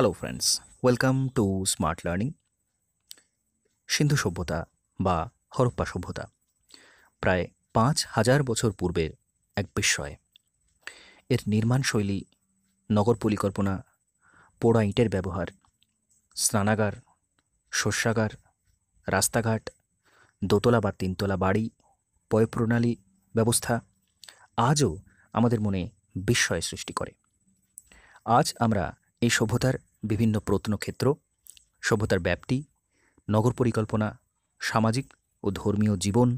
hello friends welcome to smart learning Sindhu সভ্যতা বা হরপ্পা সভ্যতা প্রায় পাঁচ হাজার বছর পূর্বের এক বিস্ময় এর নির্মাণ শৈলী নগর পরিকল্পনা পোড়া ইটের ব্যবহার স্নানাগার শস্যাগার রাস্তাঘাট দোতলা বা তিনতলা বাড়ি পয়প্রণালী ব্যবস্থা আজও আমাদের মনে বিস্ময় সৃষ্টি করে আজ আমরা এই সভ্যতার বিভিন্ন প্রত্নক্ষেত্র সভ্যতার ব্যাপ্তি নগর পরিকল্পনা সামাজিক ও ধর্মীয় জীবন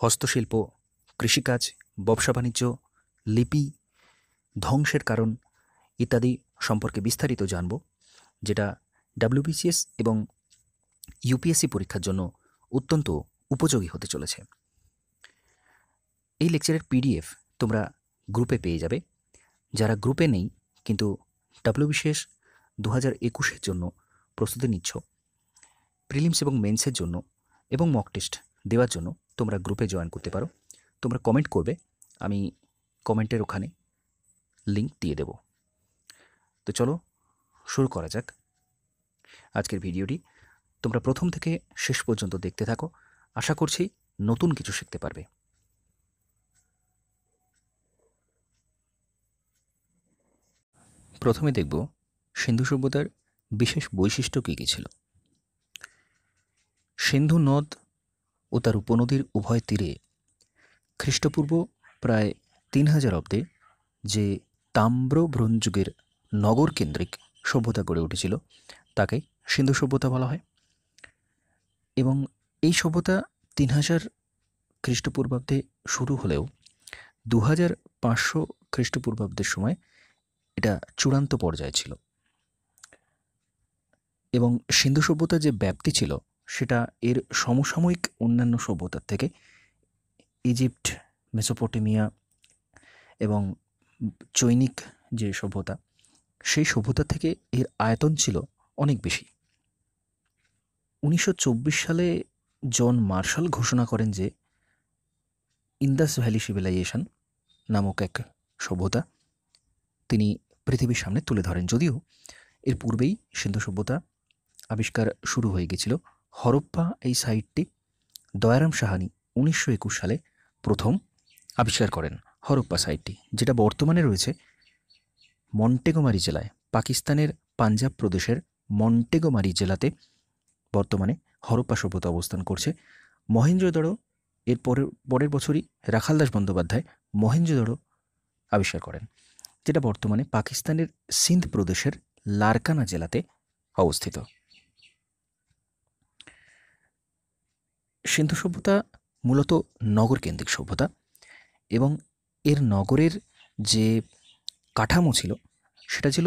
হস্তশিল্প কৃষিকাজ ব্যবসা বাণিজ্য লিপি ধ্বংসের কারণ ইত্যাদি সম্পর্কে বিস্তারিত জানব যেটা ডাব্লিউবিসিএস এবং ইউপিএসসি পরীক্ষার জন্য অত্যন্ত উপযোগী হতে চলেছে এই লেকচারের পিডিএফ তোমরা গ্রুপে পেয়ে যাবে যারা গ্রুপে নেই কিন্তু ডাব্লিউবিসিএস দু হাজার একুশের জন্য প্রস্তুতি নিচ্ছ প্রিলিমস এবং মেন্সের জন্য এবং মক টেস্ট দেওয়ার জন্য তোমরা গ্রুপে জয়েন করতে পারো তোমরা কমেন্ট করবে আমি কমেন্টের ওখানে লিঙ্ক দিয়ে দেব তো চলো শুরু করা যাক আজকের ভিডিওটি তোমরা প্রথম থেকে শেষ পর্যন্ত দেখতে থাকো আশা করছি নতুন কিছু শিখতে পারবে প্রথমে দেখব সিন্ধু সভ্যতার বিশেষ বৈশিষ্ট্য কী কী ছিল সিন্ধু নদ ও তার উপনদীর উভয় তীরে খ্রিস্টপূর্ব প্রায় তিন হাজার অব্দে যে তাম্র যুগের নগর কেন্দ্রিক সভ্যতা গড়ে উঠেছিল তাকে সিন্ধু সভ্যতা বলা হয় এবং এই সভ্যতা তিন হাজার খ্রিস্টপূর্বাব্দে শুরু হলেও দু হাজার পাঁচশো খ্রিস্টপূর্বাব্দের সময় এটা চূড়ান্ত পর্যায়ে ছিল এবং সিন্ধু সভ্যতার যে ব্যাপ্তি ছিল সেটা এর সমসাময়িক অন্যান্য সভ্যতার থেকে ইজিপ্ট মেসোপটেমিয়া এবং চৈনিক যে সভ্যতা সেই সভ্যতা থেকে এর আয়তন ছিল অনেক বেশি উনিশশো সালে জন মার্শাল ঘোষণা করেন যে ইন্দাস ভ্যালি সিভিলাইজেশন নামক এক সভ্যতা তিনি পৃথিবীর সামনে তুলে ধরেন যদিও এর পূর্বেই সিন্ধু সভ্যতা আবিষ্কার শুরু হয়ে গেছিল হরপ্পা এই সাইটটি দয়ারাম সাহানি উনিশশো একুশ সালে প্রথম আবিষ্কার করেন হরপ্পা সাইটটি যেটা বর্তমানে রয়েছে মন্টেগোমারি জেলায় পাকিস্তানের পাঞ্জাব প্রদেশের মন্টেগোমারি জেলাতে বর্তমানে হরপ্পা সভ্যতা অবস্থান করছে মহেন্দ্রদড়ো এর পরের পরের বছরই রাখালদাস বন্দ্যোপাধ্যায় মহেন্দ্রদড়ো আবিষ্কার করেন যেটা বর্তমানে পাকিস্তানের সিন্ধ প্রদেশের লারকানা জেলাতে অবস্থিত সিন্ধু সভ্যতা মূলত নগর কেন্দ্রিক সভ্যতা এবং এর নগরের যে কাঠামো ছিল সেটা ছিল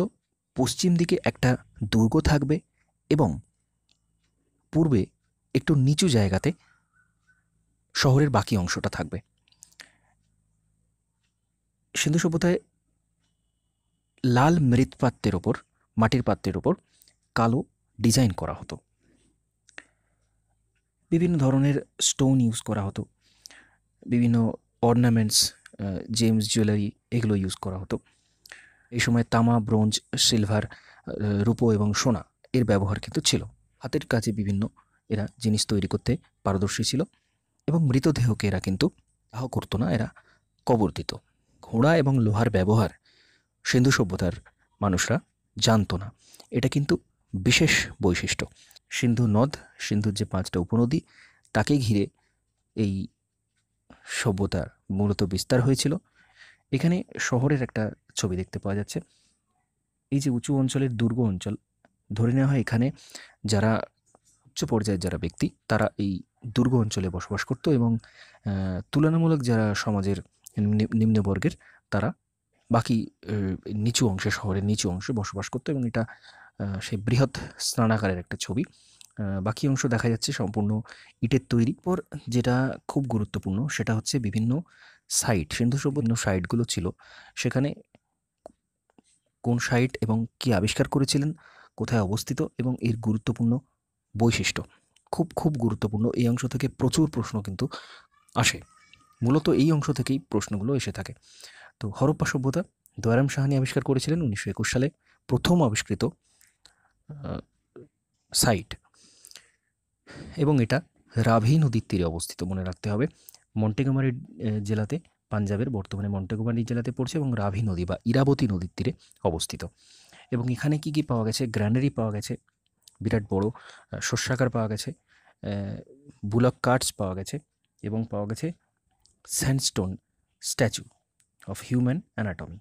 পশ্চিম দিকে একটা দুর্গ থাকবে এবং পূর্বে একটু নিচু জায়গাতে শহরের বাকি অংশটা থাকবে সিন্ধু সভ্যতায় লাল মৃৎপাত্রের ওপর মাটির পাত্রের ওপর কালো ডিজাইন করা হতো বিভিন্ন ধরনের স্টোন ইউজ করা হতো বিভিন্ন অর্নামেন্টস জেমস জুয়েলারি এগুলো ইউজ করা হতো এই সময় তামা ব্রোঞ্জ সিলভার রূপো এবং সোনা এর ব্যবহার কিন্তু ছিল হাতের কাজে বিভিন্ন এরা জিনিস তৈরি করতে পারদর্শী ছিল এবং মৃতদেহকে এরা কিন্তু দাহ করতো না এরা কবর দিত ঘোড়া এবং লোহার ব্যবহার সিন্ধু সভ্যতার মানুষরা জানতো না এটা কিন্তু বিশেষ বৈশিষ্ট্য সিন্ধু নদ সিন্ধুর যে পাঁচটা উপনদী তাকে ঘিরে এই সভ্যতার মূলত বিস্তার হয়েছিল এখানে শহরের একটা ছবি দেখতে পাওয়া যাচ্ছে এই যে উঁচু অঞ্চলের দুর্গ অঞ্চল ধরে নেওয়া হয় এখানে যারা উচ্চ পর্যায়ের যারা ব্যক্তি তারা এই দুর্গ অঞ্চলে বসবাস করত এবং তুলনামূলক যারা সমাজের নিম্নবর্গের তারা বাকি নিচু অংশে শহরের নিচু অংশে বসবাস করত এবং এটা সেই বৃহৎ স্নানাগারের একটা ছবি বাকি অংশ দেখা যাচ্ছে সম্পূর্ণ ইটের তৈরি পর যেটা খুব গুরুত্বপূর্ণ সেটা হচ্ছে বিভিন্ন সাইট সিন্ধু সভ্য সাইটগুলো ছিল সেখানে কোন সাইট এবং কি আবিষ্কার করেছিলেন কোথায় অবস্থিত এবং এর গুরুত্বপূর্ণ বৈশিষ্ট্য খুব খুব গুরুত্বপূর্ণ এই অংশ থেকে প্রচুর প্রশ্ন কিন্তু আসে মূলত এই অংশ থেকেই প্রশ্নগুলো এসে থাকে তো হরপ্পা সভ্যতা দয়ারাম সাহানি আবিষ্কার করেছিলেন উনিশশো সালে প্রথম আবিষ্কৃত সাইট এবং এটা রাভি নদীর তীরে অবস্থিত মনে রাখতে হবে মন্টেগোমারি জেলাতে পাঞ্জাবের বর্তমানে মন্টেগোমারি জেলাতে পড়ছে এবং রাভি নদী বা ইরাবতী নদীর তীরে অবস্থিত এবং এখানে কি কি পাওয়া গেছে গ্র্যানারি পাওয়া গেছে বিরাট বড় শস্যাকার পাওয়া গেছে বুলক কার্ডস পাওয়া গেছে এবং পাওয়া গেছে sandstone statue of human anatomy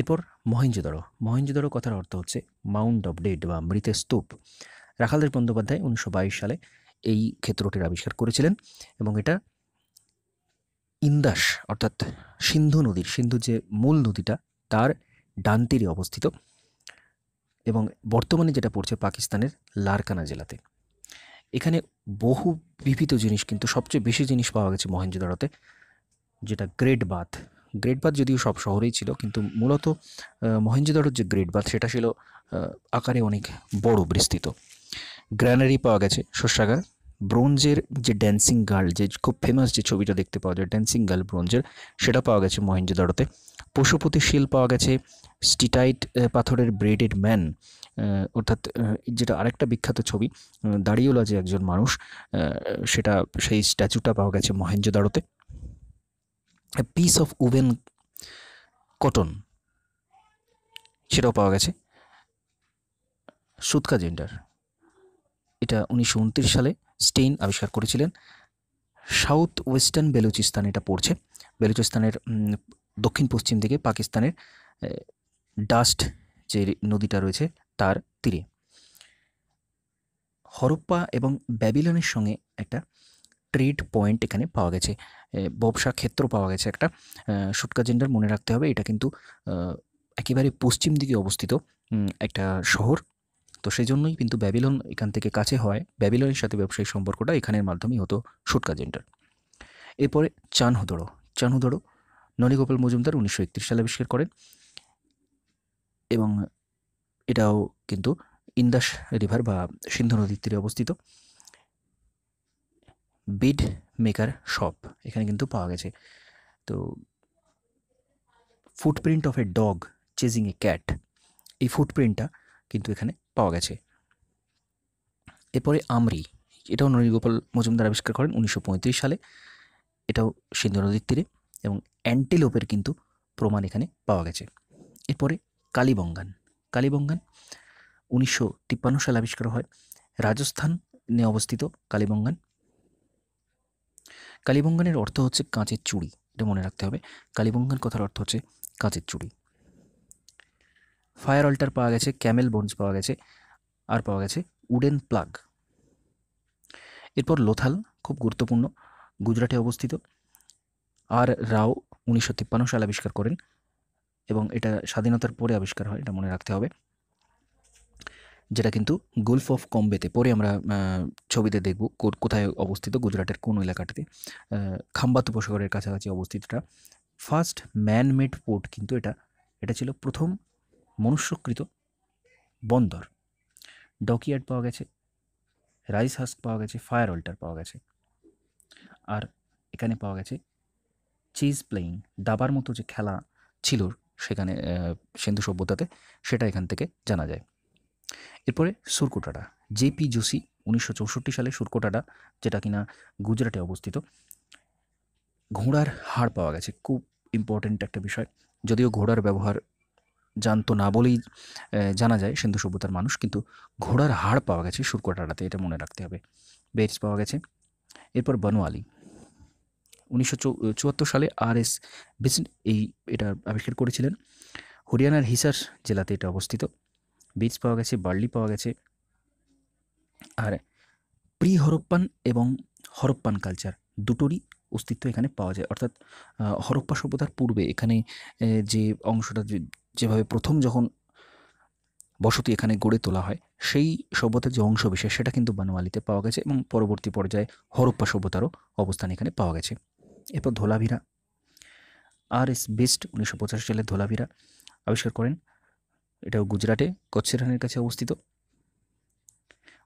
এরপর মহেঞ্জোদারো মহেঞ্জোদারো কথার অর্থ হচ্ছে মাউন্ট অফ ডেড বা মৃতের স্তূপ রাখালদের বন্দ্যোপাধ্যায় উনিশশো সালে এই ক্ষেত্রটির আবিষ্কার করেছিলেন এবং এটা ইন্দাস অর্থাৎ সিন্ধু নদীর সিন্ধু যে মূল নদীটা তার ডান তীরে অবস্থিত এবং বর্তমানে যেটা পড়ছে পাকিস্তানের লারকানা জেলাতে এখানে বহু বিভিত জিনিস কিন্তু সবচেয়ে বেশি জিনিস পাওয়া গেছে মহেঞ্জোদারোতে যেটা গ্রেট বাথ গ্রেডবাদ যদিও সব শহরেই ছিল কিন্তু মূলত মহেঞ্জোদারোর যে গ্রেডবাদ সেটা ছিল আকারে অনেক বড় বিস্তৃত গ্র্যানারি পাওয়া গেছে শস্যাগার ব্রোঞ্জের যে ড্যান্সিং গার্ল যে খুব ফেমাস যে ছবিটা দেখতে পাওয়া যায় ড্যান্সিং গার্ল ব্রোঞ্জের সেটা পাওয়া গেছে মহেঞ্জোদারোতে পশুপতি শিল পাওয়া গেছে স্টিটাইট পাথরের ব্রেডেড ম্যান অর্থাৎ যেটা আরেকটা বিখ্যাত ছবি দাঁড়িয়েওলা যে একজন মানুষ সেটা সেই স্ট্যাচুটা পাওয়া গেছে মহেঞ্জোদারোতে a piece of woven cotton সেটাও পাওয়া গেছে সুতকা জেন্ডার এটা উনিশশো সালে স্টেইন আবিষ্কার করেছিলেন সাউথ ওয়েস্টার্ন বেলুচিস্তান এটা পড়ছে বেলুচিস্তানের দক্ষিণ পশ্চিম দিকে পাকিস্তানের ডাস্ট যে নদীটা রয়েছে তার তীরে হরপ্পা এবং ব্যাবিলনের সঙ্গে একটা ট্রেড পয়েন্ট এখানে পাওয়া গেছে ব্যবসা ক্ষেত্র পাওয়া গেছে একটা জেন্ডার মনে রাখতে হবে এটা কিন্তু একেবারে পশ্চিম দিকে অবস্থিত একটা শহর তো সেই জন্যই কিন্তু ব্যাবিলন এখান থেকে কাছে হয় ব্যাবিলনের সাথে ব্যবসায়িক সম্পর্কটা এখানের মাধ্যমেই হতো জেন্ডার এরপরে চানহুদড়ো চানহুদড়ো নলিগোপাল মজুমদার উনিশশো একত্রিশ সালে আবিষ্কার করেন এবং এটাও কিন্তু ইন্দাস রিভার বা সিন্ধু নদীর তীরে অবস্থিত বিড মেকার শপ এখানে কিন্তু পাওয়া গেছে তো footprint of a dog chasing a cat এই ফুটপ্রিন্টটা কিন্তু এখানে পাওয়া গেছে এরপরে আমরি এটাও নরীগোপাল মজুমদার আবিষ্কার করেন উনিশশো সালে এটাও সিন্ধু নদীর তীরে এবং অ্যান্টিলোপের কিন্তু প্রমাণ এখানে পাওয়া গেছে এরপরে কালীবঙ্গান কালীবঙ্গান উনিশশো সালে আবিষ্কার হয় রাজস্থানে অবস্থিত কালীবঙ্গান কালীবঙ্গানের অর্থ হচ্ছে কাঁচের চুড়ি এটা মনে রাখতে হবে কালীবঙ্গান কথার অর্থ হচ্ছে কাঁচের চুড়ি ফায়ার অল্টার পাওয়া গেছে ক্যামেল বোনস পাওয়া গেছে আর পাওয়া গেছে উডেন প্লাগ এরপর লোথাল খুব গুরুত্বপূর্ণ গুজরাটে অবস্থিত আর রাও উনিশশো সাল আবিষ্কার করেন এবং এটা স্বাধীনতার পরে আবিষ্কার হয় এটা মনে রাখতে হবে যেটা কিন্তু গুলফ অফ কম্বেতে পরে আমরা ছবিতে দেখব কোথায় অবস্থিত গুজরাটের কোন এলাকাটিতে খাম্বাত উপসাগরের কাছাকাছি অবস্থিতটা ফার্স্ট ম্যানমেড পোর্ট কিন্তু এটা এটা ছিল প্রথম মনুষ্যকৃত বন্দর ডকিয়ার্ড পাওয়া গেছে রাইস হাস্ক পাওয়া গেছে ফায়ার অল্টার পাওয়া গেছে আর এখানে পাওয়া গেছে চিজ প্লেয়িং দাবার মতো যে খেলা ছিল সেখানে সিন্ধু সভ্যতাতে সেটা এখান থেকে জানা যায় এরপরে সুরকোটাটা জেপি যোশী উনিশশো সালে সুরকোটাটা যেটা কিনা গুজরাটে অবস্থিত ঘোড়ার হাড় পাওয়া গেছে খুব ইম্পর্ট্যান্ট একটা বিষয় যদিও ঘোড়ার ব্যবহার জানতো না বলেই জানা যায় সিন্ধু সভ্যতার মানুষ কিন্তু ঘোড়ার হাড় পাওয়া গেছে সুরকোটাটাতে এটা মনে রাখতে হবে বেটস পাওয়া গেছে এরপর বনোয়ালি উনিশশো সালে আর এস বিসন এই এটা আবিষ্কার করেছিলেন হরিয়ানার হিসার জেলাতে এটা অবস্থিত বীজ পাওয়া গেছে বার্লি পাওয়া গেছে আর প্রি হরপ্পান এবং হরপ্পান কালচার দুটোরই অস্তিত্ব এখানে পাওয়া যায় অর্থাৎ হরপ্পা সভ্যতার পূর্বে এখানে যে অংশটা যেভাবে প্রথম যখন বসতি এখানে গড়ে তোলা হয় সেই সভ্যতার যে অংশ বিশেষ সেটা কিন্তু বানোয়ালিতে পাওয়া গেছে এবং পরবর্তী পর্যায়ে হরপ্পা সভ্যতারও অবস্থান এখানে পাওয়া গেছে এরপর ধোলাভিরা আর এস বেস্ট উনিশশো সালে ধোলাভিরা আবিষ্কার করেন এটাও গুজরাটে কচ্ছেরানের কাছে অবস্থিত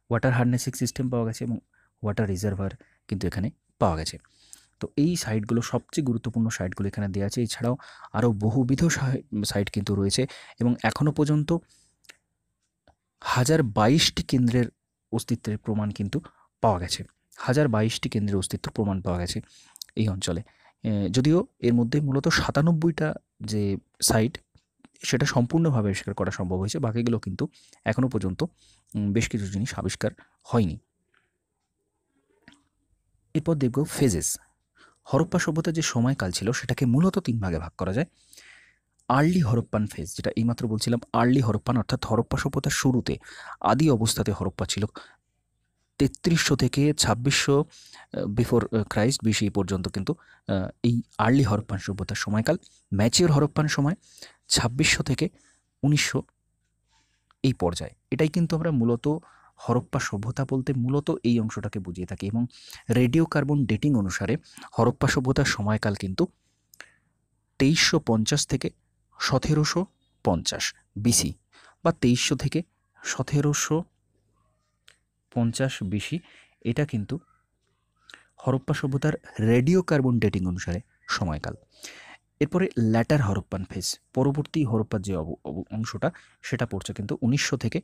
ওয়াটার হার্নেসিং সিস্টেম পাওয়া গেছে এবং ওয়াটার রিজার্ভার কিন্তু এখানে পাওয়া গেছে তো এই সাইটগুলো সবচেয়ে গুরুত্বপূর্ণ সাইটগুলো এখানে দেওয়া আছে এছাড়াও আরও বহুবিধ সাইট কিন্তু রয়েছে এবং এখনও পর্যন্ত হাজার বাইশটি কেন্দ্রের অস্তিত্বের প্রমাণ কিন্তু পাওয়া গেছে হাজার বাইশটি কেন্দ্রের অস্তিত্ব প্রমাণ পাওয়া গেছে এই অঞ্চলে যদিও এর মধ্যে মূলত সাতানব্বইটা যে সাইট সেটা সম্পূর্ণভাবে আবিষ্কার করা সম্ভব হয়েছে বাকিগুলো কিন্তু এখনও পর্যন্ত বেশ কিছু জিনিস আবিষ্কার হয়নি এরপর দেখব ফেজেস হরপ্পা সভ্যতার যে সময়কাল ছিল সেটাকে মূলত তিন ভাগে ভাগ করা যায় আর্লি হরপ্পান ফেজ যেটা এইমাত্র বলছিলাম আর্লি হরপ্পান অর্থাৎ হরপ্পা সভ্যতার শুরুতে আদি অবস্থাতে হরপ্পা ছিল তেত্রিশশো থেকে ছাব্বিশশো বিফোর ক্রাইস্ট বিশি পর্যন্ত কিন্তু এই আর্লি হরপ্পান সভ্যতার সময়কাল ম্যাচিওর হরপ্পান সময় ছাব্বিশশো থেকে উনিশশো এই পর্যায়ে এটাই কিন্তু আমরা মূলত হরপ্পা সভ্যতা বলতে মূলত এই অংশটাকে বুঝিয়ে থাকি এবং রেডিও কার্বন ডেটিং অনুসারে হরপ্পা সভ্যতার সময়কাল কিন্তু তেইশশো পঞ্চাশ থেকে সতেরোশো পঞ্চাশ বিসি বা তেইশশো থেকে সতেরোশো পঞ্চাশ বিশি এটা কিন্তু হরপ্পা সভ্যতার রেডিও কার্বন ডেটিং অনুসারে সময়কাল এরপরে ল্যাটার হরপ্পান ফেজ পরবর্তী হরপ্পার যে অংশটা সেটা পড়ছে কিন্তু উনিশশো থেকে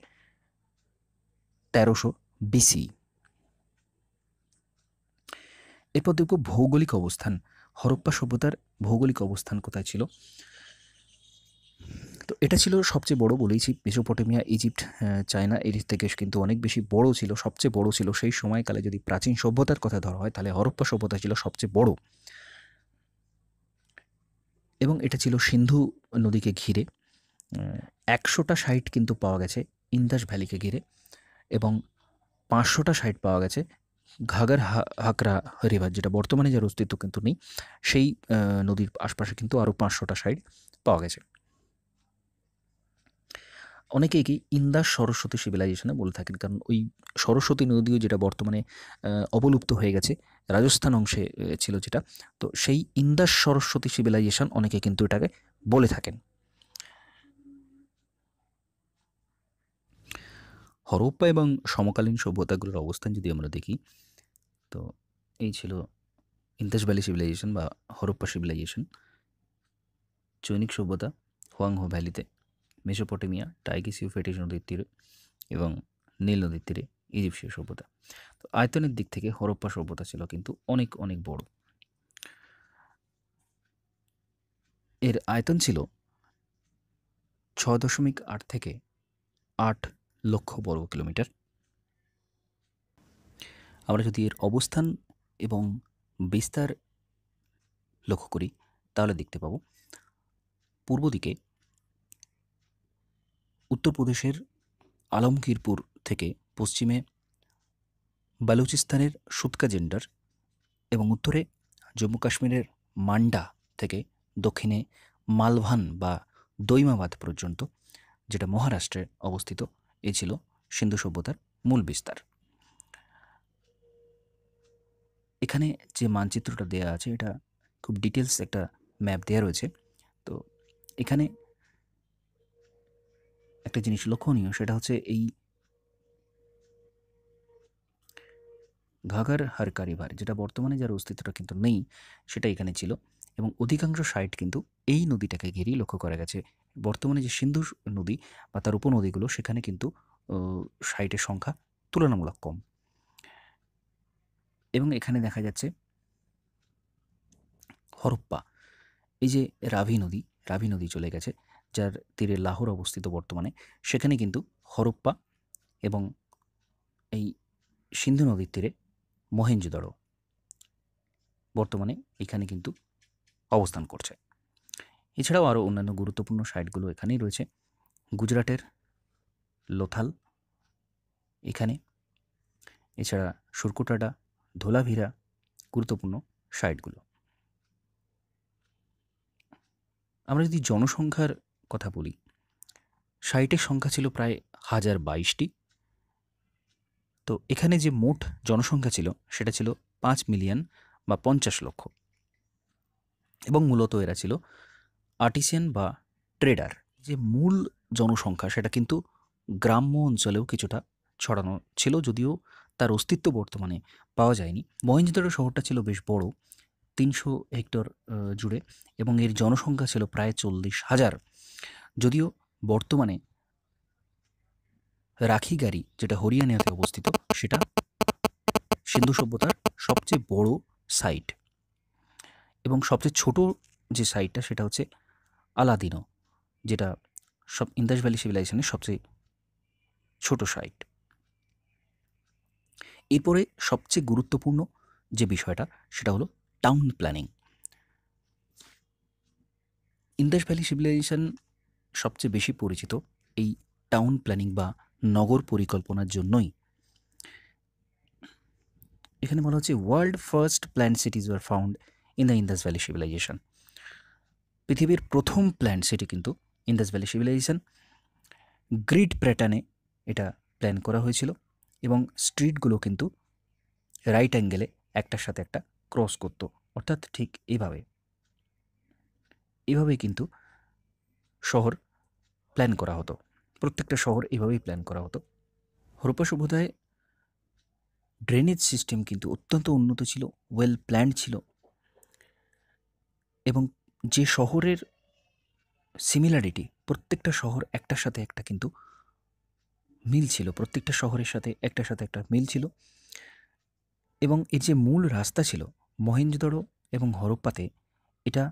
তেরোশো বিসি এরপর দেখব ভৌগোলিক অবস্থান হরপ্পা সভ্যতার ভৌগোলিক অবস্থান কোথায় ছিল তো এটা ছিল সবচেয়ে বড় বলেইছি মেসোপটেমিয়া ইজিপ্ট চায়না এর থেকে কিন্তু অনেক বেশি বড় ছিল সবচেয়ে বড় ছিল সেই সময়কালে যদি প্রাচীন সভ্যতার কথা ধরা হয় তাহলে হরপ্পা সভ্যতা ছিল সবচেয়ে বড় এবং এটা ছিল সিন্ধু নদীকে ঘিরে একশোটা সাইট কিন্তু পাওয়া গেছে ইন্দাস ভ্যালিকে ঘিরে এবং পাঁচশোটা সাইট পাওয়া গেছে ঘাগার হাকরা রিভার যেটা বর্তমানে যার অস্তিত্ব কিন্তু নেই সেই নদীর আশপাশে কিন্তু আরও পাঁচশোটা সাইট পাওয়া গেছে অনেকে কি ইন্দাস সরস্বতী সিভিলাইজেশনে বলে থাকেন কারণ ওই সরস্বতী নদীও যেটা বর্তমানে অবলুপ্ত হয়ে গেছে রাজস্থান অংশে ছিল যেটা তো সেই ইন্দাস সরস্বতী সিভিলাইজেশন অনেকে কিন্তু এটাকে বলে থাকেন হরপ্পা এবং সমকালীন সভ্যতাগুলোর অবস্থান যদি আমরা দেখি তো এই ছিল ইন্দাস ভ্যালি সিভিলাইজেশন বা হরপ্পা সিভিলাইজেশন চৈনিক সভ্যতা হোয়াংহো ভ্যালিতে মেসোপটেমিয়া টাইগিস ইউফেটিস নদীর তীরে এবং নীল নদীর তীরে ইজিপসীয় সভ্যতা তো আয়তনের দিক থেকে হরপ্পা সভ্যতা ছিল কিন্তু অনেক অনেক বড় এর আয়তন ছিল ছ দশমিক আট থেকে আট লক্ষ বর্গ কিলোমিটার আমরা যদি এর অবস্থান এবং বিস্তার লক্ষ্য করি তাহলে দেখতে পাব পূর্ব দিকে উত্তরপ্রদেশের আলমগীরপুর থেকে পশ্চিমে বালুচিস্তানের সুতকা জেন্ডার এবং উত্তরে জম্মু কাশ্মীরের মান্ডা থেকে দক্ষিণে মালভান বা দৈমাবাদ পর্যন্ত যেটা মহারাষ্ট্রে অবস্থিত এ ছিল সিন্ধু সভ্যতার মূল বিস্তার এখানে যে মানচিত্রটা দেয়া আছে এটা খুব ডিটেলস একটা ম্যাপ দেওয়া রয়েছে তো এখানে একটা জিনিস লক্ষণীয় সেটা হচ্ছে এই ঘাগার হারকারিভার যেটা বর্তমানে যার অস্তিত্বটা কিন্তু নেই সেটা এখানে ছিল এবং অধিকাংশ সাইট কিন্তু এই নদীটাকে ঘিরেই লক্ষ্য করা গেছে বর্তমানে যে সিন্ধু নদী বা তার উপনদীগুলো সেখানে কিন্তু সাইটের সংখ্যা তুলনামূলক কম এবং এখানে দেখা যাচ্ছে হরপ্পা এই যে রাভি নদী রাভি নদী চলে গেছে যার তীরে লাহোর অবস্থিত বর্তমানে সেখানে কিন্তু হরপ্পা এবং এই সিন্ধু নদীর তীরে মহেঞ্জোদড়ো বর্তমানে এখানে কিন্তু অবস্থান করছে এছাড়াও আরও অন্যান্য গুরুত্বপূর্ণ সাইটগুলো এখানেই রয়েছে গুজরাটের লোথাল এখানে এছাড়া সুরকোটাডা ধোলাভিরা গুরুত্বপূর্ণ সাইটগুলো আমরা যদি জনসংখ্যার কথা বলি সাইটের সংখ্যা ছিল প্রায় হাজার বাইশটি তো এখানে যে মোট জনসংখ্যা ছিল সেটা ছিল পাঁচ মিলিয়ন বা পঞ্চাশ লক্ষ এবং মূলত এরা ছিল আর্টিসিয়ান বা ট্রেডার যে মূল জনসংখ্যা সেটা কিন্তু গ্রাম্য অঞ্চলেও কিছুটা ছড়ানো ছিল যদিও তার অস্তিত্ব বর্তমানে পাওয়া যায়নি মহেঞ্জোদারো শহরটা ছিল বেশ বড় তিনশো হেক্টর জুড়ে এবং এর জনসংখ্যা ছিল প্রায় চল্লিশ হাজার যদিও বর্তমানে রাখি গাড়ি যেটা হরিয়ানাতে অবস্থিত সেটা সিন্ধু সভ্যতার সবচেয়ে বড় সাইট এবং সবচেয়ে ছোট যে সাইটটা সেটা হচ্ছে আলাদিনো যেটা সব ইন্দাস ভ্যালি সিভিলাইজেশনের সবচেয়ে ছোট সাইট এরপরে সবচেয়ে গুরুত্বপূর্ণ যে বিষয়টা সেটা হলো town planning Indus valley civilisation সবচেয়ে বেশি পরিচিত এই টাউন প্ল্যানিং বা নগর পরিকল্পনার জন্যই এখানে বলা হচ্ছে world first plan cities were found in the Indus valley civilisation পৃথিবীর প্রথম প্ল্যান সিটি কিন্তু ইন্দাস ভ্যালি সিভিলাইজেশন গ্রিড প্যাটার্নে এটা প্ল্যান করা হয়েছিল এবং স্ট্রিটগুলো কিন্তু রাইট অ্যাঙ্গেলে একটার সাথে একটা ক্রস করত অর্থাৎ ঠিক এভাবে এভাবেই কিন্তু শহর প্ল্যান করা হতো প্রত্যেকটা শহর এভাবেই প্ল্যান করা হতো হরপ্পা সভ্যতায় ড্রেনেজ সিস্টেম কিন্তু অত্যন্ত উন্নত ছিল ওয়েল প্ল্যান্ড ছিল এবং যে শহরের সিমিলারিটি প্রত্যেকটা শহর একটার সাথে একটা কিন্তু মিল ছিল প্রত্যেকটা শহরের সাথে একটার সাথে একটা মিল ছিল এবং এর যে মূল রাস্তা ছিল মহেন্দ্রদড় এবং হরপ্পাতে এটা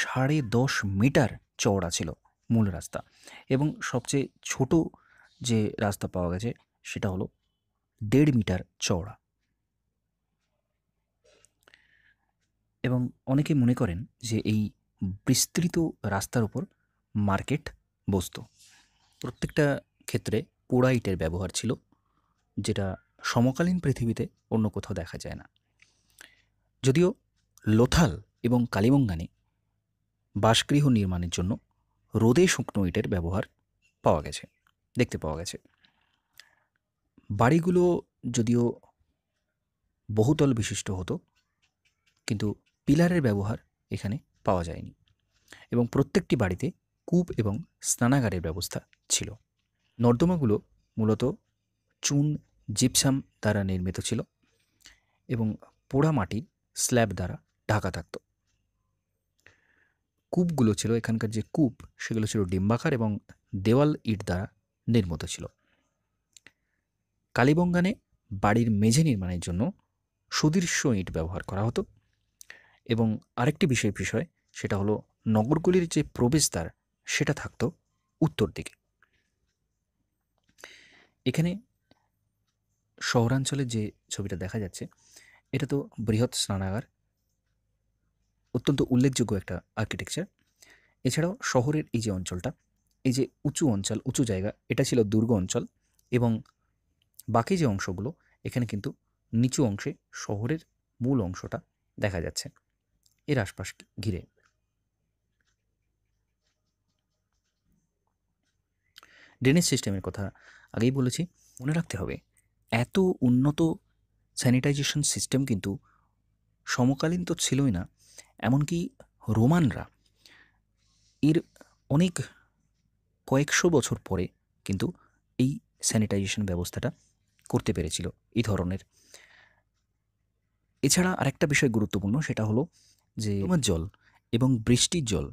সাড়ে দশ মিটার চওড়া ছিল মূল রাস্তা এবং সবচেয়ে ছোট যে রাস্তা পাওয়া গেছে সেটা হলো দেড় মিটার চওড়া এবং অনেকে মনে করেন যে এই বিস্তৃত রাস্তার উপর মার্কেট বসত প্রত্যেকটা ক্ষেত্রে পোড়া ইটের ব্যবহার ছিল যেটা সমকালীন পৃথিবীতে অন্য কোথাও দেখা যায় না যদিও লোথাল এবং কালিমঙ্গানে বাসগৃহ নির্মাণের জন্য রোদে শুকনো ইটের ব্যবহার পাওয়া গেছে দেখতে পাওয়া গেছে বাড়িগুলো যদিও বহুতল বিশিষ্ট হতো কিন্তু পিলারের ব্যবহার এখানে পাওয়া যায়নি এবং প্রত্যেকটি বাড়িতে কূপ এবং স্নানাগারের ব্যবস্থা ছিল নর্দমাগুলো মূলত চুন জিপসাম দ্বারা নির্মিত ছিল এবং পোড়া মাটির স্ল্যাব দ্বারা ঢাকা থাকত কূপগুলো ছিল এখানকার যে কূপ সেগুলো ছিল ডিম্বাকার এবং দেওয়াল ইট দ্বারা নির্মিত ছিল কালীবঙ্গানে বাড়ির মেঝে নির্মাণের জন্য সুদৃশ্য ইট ব্যবহার করা হতো এবং আরেকটি বিষয় বিষয় সেটা হলো নগরগুলির যে প্রবেশদ্বার সেটা থাকতো উত্তর দিকে এখানে শহরাঞ্চলে যে ছবিটা দেখা যাচ্ছে এটা তো বৃহৎ স্নানাগার অত্যন্ত উল্লেখযোগ্য একটা আর্কিটেকচার এছাড়াও শহরের এই যে অঞ্চলটা এই যে উঁচু অঞ্চল উঁচু জায়গা এটা ছিল দুর্গ অঞ্চল এবং বাকি যে অংশগুলো এখানে কিন্তু নিচু অংশে শহরের মূল অংশটা দেখা যাচ্ছে এর আশপাশ ঘিরে ড্রেনেজ সিস্টেমের কথা আগেই বলেছি মনে রাখতে হবে এত উন্নত স্যানিটাইজেশন সিস্টেম কিন্তু সমকালীন তো ছিলই না এমনকি রোমানরা এর অনেক কয়েকশো বছর পরে কিন্তু এই স্যানিটাইজেশন ব্যবস্থাটা করতে পেরেছিল এই ধরনের এছাড়া আরেকটা বিষয় গুরুত্বপূর্ণ সেটা হলো যে জল এবং বৃষ্টির জল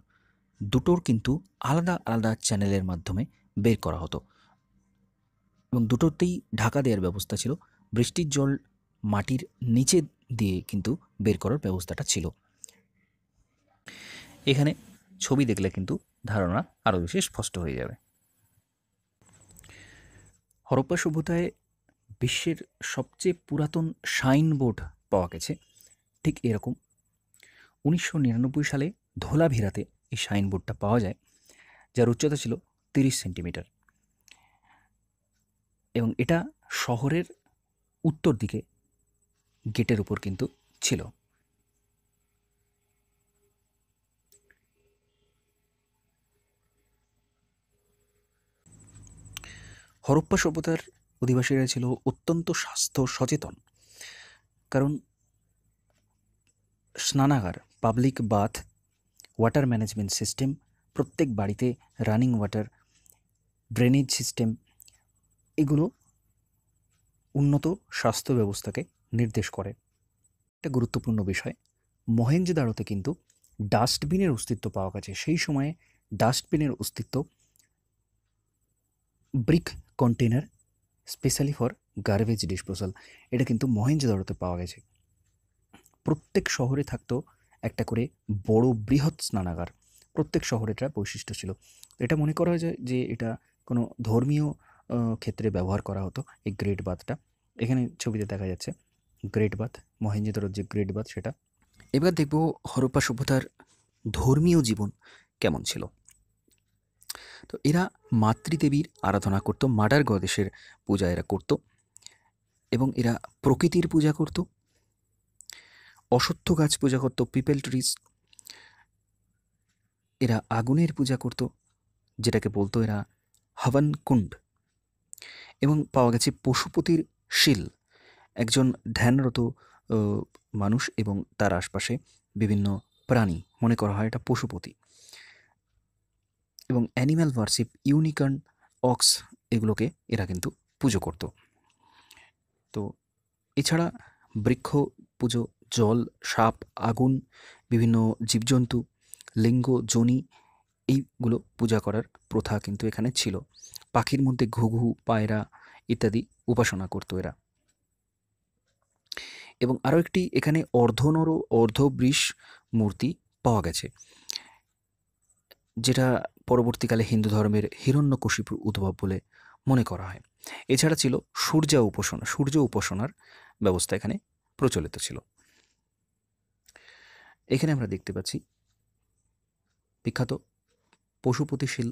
দুটোর কিন্তু আলাদা আলাদা চ্যানেলের মাধ্যমে বের করা হতো এবং দুটোতেই ঢাকা দেওয়ার ব্যবস্থা ছিল বৃষ্টির জল মাটির নিচে দিয়ে কিন্তু বের করার ব্যবস্থাটা ছিল এখানে ছবি দেখলে কিন্তু ধারণা আরও বেশি স্পষ্ট হয়ে যাবে হরপ্পা সভ্যতায় বিশ্বের সবচেয়ে পুরাতন সাইনবোর্ড পাওয়া গেছে ঠিক এরকম উনিশশো সালে ধোলাভিরাতে এই সাইনবোর্ডটা পাওয়া যায় যার উচ্চতা ছিল তিরিশ সেন্টিমিটার এবং এটা শহরের উত্তর দিকে গেটের উপর কিন্তু ছিল হরপ্পা সভ্যতার অধিবাসীরা ছিল অত্যন্ত স্বাস্থ্য সচেতন কারণ স্নানাগার public bath water management system প্রত্যেক বাড়িতে রানিং ওয়াটার ড্রেনেজ সিস্টেম এগুলো উন্নত স্বাস্থ্য ব্যবস্থাকে নির্দেশ করে একটা গুরুত্বপূর্ণ বিষয় মহেঞ্জোদারোতে কিন্তু ডাস্টবিনের অস্তিত্ব পাওয়া গেছে সেই সময়ে ডাস্টবিনের অস্তিত্ব brick container specially for garbage disposal এটা কিন্তু দরতে পাওয়া গেছে প্রত্যেক শহরে থাকতো একটা করে বড় বৃহৎ স্নানাগার প্রত্যেক শহরে এটা বৈশিষ্ট্য ছিল এটা মনে করা যায় যে এটা কোনো ধর্মীয় ক্ষেত্রে ব্যবহার করা হতো এই গ্রেট বাথটা এখানে ছবিতে দেখা যাচ্ছে গ্রেট বাথ মহেঞ্জোদারোর যে গ্রেট বাথ সেটা এবার দেখব হরপ্পা সভ্যতার ধর্মীয় জীবন কেমন ছিল তো এরা মাতৃদেবীর আরাধনা করত মাডার গদেশের পূজা এরা করত এবং এরা প্রকৃতির পূজা করত অসত্য গাছ পূজা করত পিপেল ট্রিজ এরা আগুনের পূজা করত যেটাকে বলতো এরা হাবান কুণ্ড এবং পাওয়া গেছে পশুপতির শিল একজন ধ্যানরত মানুষ এবং তার আশপাশে বিভিন্ন প্রাণী মনে করা হয় এটা পশুপতি এবং অ্যানিম্যাল ওয়ার্শিপ ইউনিকর্ন অক্স এগুলোকে এরা কিন্তু পুজো করত তো এছাড়া বৃক্ষ পুজো জল সাপ আগুন বিভিন্ন জীবজন্তু লিঙ্গ জনি এইগুলো পূজা করার প্রথা কিন্তু এখানে ছিল পাখির মধ্যে ঘুঘু পায়রা ইত্যাদি উপাসনা করত এরা এবং আরও একটি এখানে অর্ধনর অর্ধবৃষ মূর্তি পাওয়া গেছে যেটা পরবর্তীকালে হিন্দু ধর্মের হিরণ্যকশিপুর উদ্ভব বলে মনে করা হয় এছাড়া ছিল সূর্য উপাসনা সূর্য উপাসনার ব্যবস্থা এখানে প্রচলিত ছিল এখানে আমরা দেখতে পাচ্ছি বিখ্যাত পশুপতিশীল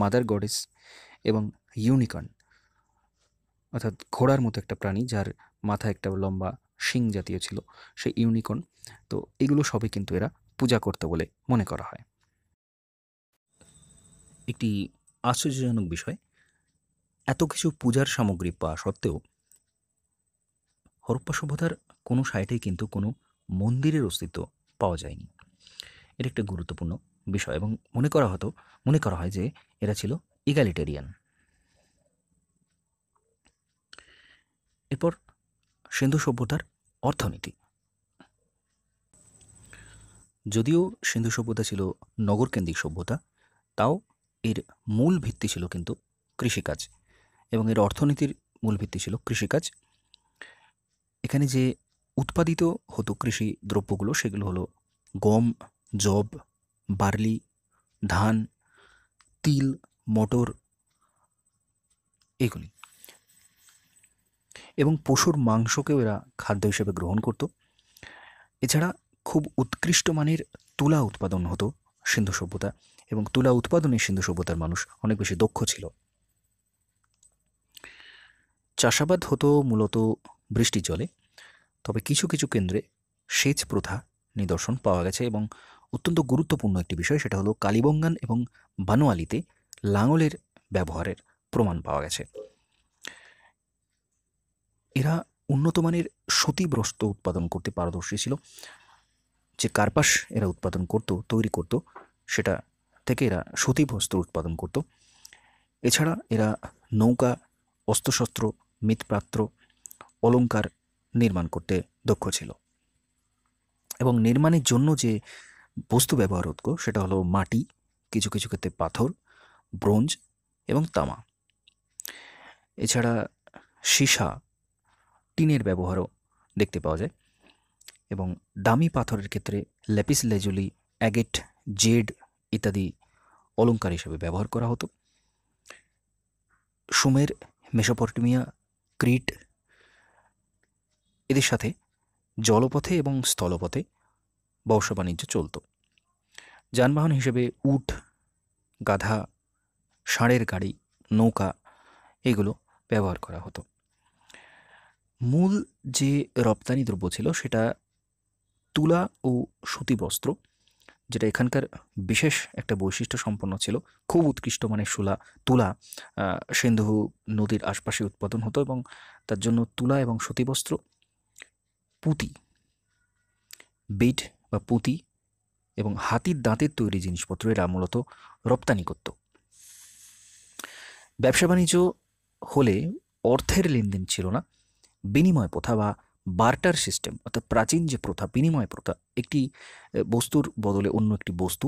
মাদার গডেস এবং ইউনিকর্ন অর্থাৎ ঘোড়ার মতো একটা প্রাণী যার মাথা একটা লম্বা শিং জাতীয় ছিল সেই ইউনিকর্ন তো এগুলো সবই কিন্তু এরা পূজা করতে বলে মনে করা হয় একটি আশ্চর্যজনক বিষয় এত কিছু পূজার সামগ্রী পাওয়া সত্ত্বেও হরপ্পা সভ্যতার কোনো সাইটেই কিন্তু কোনো মন্দিরের অস্তিত্ব পাওয়া যায়নি এটা একটা গুরুত্বপূর্ণ বিষয় এবং মনে করা হতো মনে করা হয় যে এরা ছিল ইগালিটেরিয়ান এরপর সিন্ধু সভ্যতার অর্থনীতি যদিও সিন্ধু সভ্যতা ছিল নগরকেন্দ্রিক সভ্যতা তাও এর মূল ভিত্তি ছিল কিন্তু কৃষিকাজ এবং এর অর্থনীতির মূল ভিত্তি ছিল কৃষিকাজ এখানে যে উৎপাদিত হতো কৃষি দ্রব্যগুলো সেগুলো হলো গম জব বার্লি ধান তিল মটর এগুলি এবং পশুর মাংসকেও এরা খাদ্য হিসেবে গ্রহণ করত এছাড়া খুব উৎকৃষ্ট মানের তুলা উৎপাদন হতো সিন্ধু সভ্যতা এবং তুলা উৎপাদনে সিন্ধু সভ্যতার মানুষ অনেক বেশি দক্ষ ছিল চাষাবাদ হতো মূলত বৃষ্টি জলে তবে কিছু কিছু কেন্দ্রে সেচ প্রথা নিদর্শন পাওয়া গেছে এবং অত্যন্ত গুরুত্বপূর্ণ একটি বিষয় সেটা হলো কালীবঙ্গান এবং বানোয়ালিতে লাঙলের ব্যবহারের প্রমাণ পাওয়া গেছে এরা উন্নতমানের সতীব্রস্ত উৎপাদন করতে পারদর্শী ছিল যে কার্পাস এরা উৎপাদন করত তৈরি করত সেটা থেকে এরা সতীব অস্ত্র উৎপাদন করত এছাড়া এরা নৌকা অস্ত্রশস্ত্র মৃৎপাত্র অলঙ্কার নির্মাণ করতে দক্ষ ছিল এবং নির্মাণের জন্য যে বস্তু ব্যবহার হতো সেটা হলো মাটি কিছু কিছু ক্ষেত্রে পাথর ব্রোঞ্জ এবং তামা এছাড়া সীসা টিনের ব্যবহারও দেখতে পাওয়া যায় এবং দামি পাথরের ক্ষেত্রে লেপিস লেজুলি অ্যাগেট জেড ইত্যাদি অলঙ্কার হিসেবে ব্যবহার করা হতো সুমের মেসোপটেমিয়া ক্রিট এদের সাথে জলপথে এবং স্থলপথে ব্যবসা বাণিজ্য চলত যানবাহন হিসেবে উট গাধা ষাঁড়ের গাড়ি নৌকা এগুলো ব্যবহার করা হতো মূল যে রপ্তানি দ্রব্য ছিল সেটা তুলা ও সুতি বস্ত্র যেটা এখানকার বিশেষ একটা বৈশিষ্ট্য সম্পন্ন ছিল খুব উৎকৃষ্ট মানে শুলা তুলা সিন্ধু নদীর আশপাশে উৎপাদন হতো এবং তার জন্য তুলা এবং সুতিবস্ত্র পুঁতি বিট বা পুঁতি এবং হাতির দাঁতের তৈরি জিনিসপত্র এরা মূলত রপ্তানি করত ব্যবসা বাণিজ্য হলে অর্থের লেনদেন ছিল না বিনিময় প্রথা বা বার্টার সিস্টেম অর্থাৎ প্রাচীন যে প্রথা বিনিময় প্রথা একটি বস্তুর বদলে অন্য একটি বস্তু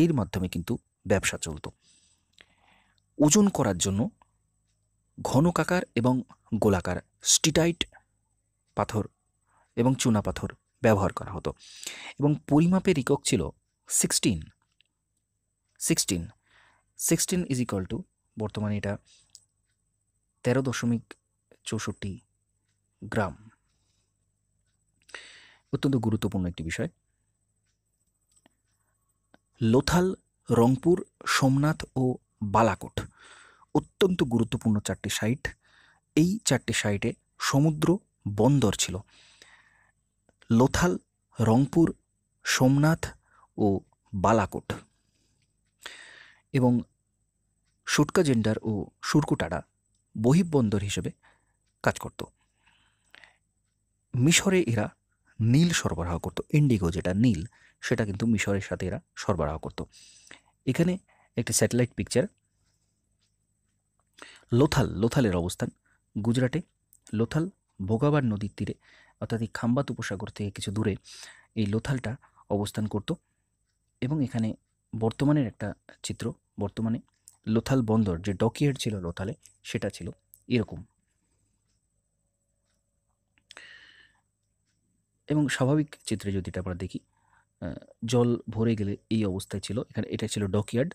এর মাধ্যমে কিন্তু ব্যবসা চলত ওজন করার জন্য ঘনকাকার এবং গোলাকার স্টিটাইট পাথর এবং চুনা পাথর ব্যবহার করা হতো এবং পরিমাপের একক ছিল sixteen sixteen sixteen is equal to বর্তমানে এটা তেরো দশমিক চৌষট্টি গ্রাম অত্যন্ত গুরুত্বপূর্ণ একটি বিষয় লোথাল রংপুর সোমনাথ ও বালাকোট অত্যন্ত গুরুত্বপূর্ণ চারটি সাইট এই চারটি সাইটে সমুদ্র বন্দর ছিল লোথাল রংপুর সোমনাথ ও বালাকোট এবং সুটকা জেন্ডার ও সুরকুটাড়া বহিবন্দর হিসেবে কাজ করত মিশরে এরা নীল সরবরাহ করত ইন্ডিগো যেটা নীল সেটা কিন্তু মিশরের সাথে এরা সরবরাহ করত এখানে একটি স্যাটেলাইট পিকচার লোথাল লোথালের অবস্থান গুজরাটে লোথাল ভোগাবার নদীর তীরে অর্থাৎ এই খাম্বাত উপসাগর থেকে কিছু দূরে এই লোথালটা অবস্থান করত এবং এখানে বর্তমানের একটা চিত্র বর্তমানে লোথাল বন্দর যে ডকিয়ার্ড ছিল লোথালে সেটা ছিল এরকম এবং স্বাভাবিক চিত্রে যদি এটা আমরা দেখি জল ভরে গেলে এই অবস্থায় ছিল এখানে এটা ছিল ডকইয়ার্ড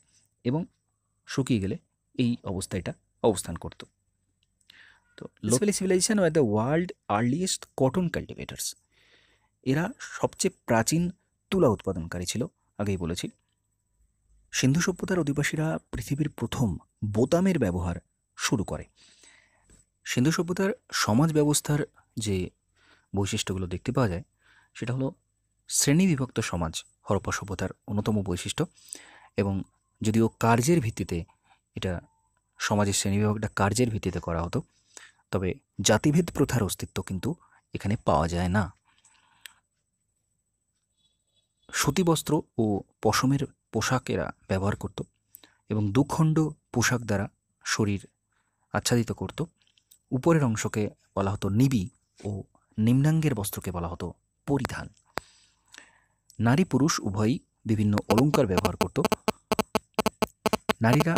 এবং শুকিয়ে গেলে এই অবস্থায় এটা অবস্থান করত তো locally civilisation were the world earliest cotton cultivators এরা সবচেয়ে প্রাচীন তুলা উৎপাদনকারী ছিল আগেই বলেছি সিন্ধু সভ্যতার অধিবাসীরা পৃথিবীর প্রথম বোতামের ব্যবহার শুরু করে সিন্ধু সভ্যতার সমাজ ব্যবস্থার যে বৈশিষ্ট্যগুলো দেখতে পাওয়া যায় সেটা হলো শ্রেণীবিভক্ত সমাজ হরপ্পা সভ্যতার অন্যতম বৈশিষ্ট্য এবং যদিও কার্যের ভিত্তিতে এটা সমাজের শ্রেণীবিভাগটা কার্যের ভিত্তিতে করা হতো তবে জাতিভেদ প্রথার অস্তিত্ব কিন্তু এখানে পাওয়া যায় না সতীবস্ত্র ও পশমের পোশাকেরা ব্যবহার করত এবং দুখণ্ড পোশাক দ্বারা শরীর আচ্ছাদিত করত উপরের অংশকে বলা হতো নিবি ও নিম্নাঙ্গের বস্ত্রকে বলা হতো পরিধান নারী পুরুষ উভয়ই বিভিন্ন অলঙ্কার ব্যবহার করত নারীরা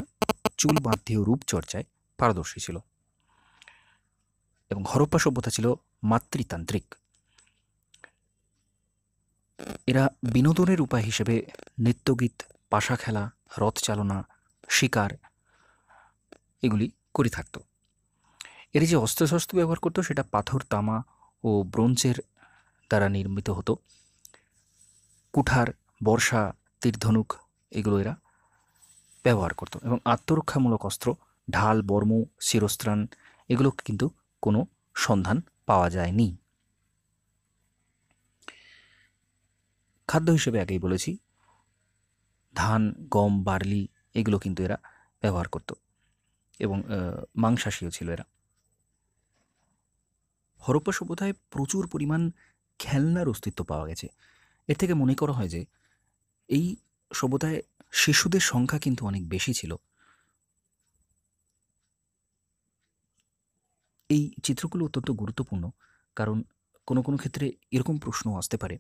চুল বাঁধতে রূপচর্চায় পারদর্শী ছিল এবং হরপ্পা সভ্যতা ছিল মাতৃতান্ত্রিক এরা বিনোদনের উপায় হিসেবে নৃত্যগীত পাশা খেলা রথ চালনা শিকার এগুলি করে থাকত এরা যে অস্ত্রশস্ত্র ব্যবহার করতো সেটা পাথর তামা ও ব্রোঞ্জের দ্বারা নির্মিত হতো কুঠার বর্ষা তীরধনুক এগুলো এরা ব্যবহার করত এবং আত্মরক্ষামূলক অস্ত্র ঢাল বর্ম শিরস্ত্রাণ এগুলো কিন্তু কোনো সন্ধান পাওয়া যায়নি খাদ্য হিসেবে আগেই বলেছি ধান গম বার্লি এগুলো কিন্তু এরা ব্যবহার করত এবং মাংসাশীয় ছিল এরা হরপ্পা সভ্যতায় প্রচুর পরিমাণ খেলনার অস্তিত্ব পাওয়া গেছে এর থেকে মনে করা হয় যে এই সভ্যতায় শিশুদের সংখ্যা কিন্তু অনেক বেশি ছিল এই চিত্রগুলো অত্যন্ত গুরুত্বপূর্ণ কারণ কোনো কোনো ক্ষেত্রে এরকম প্রশ্ন আসতে পারে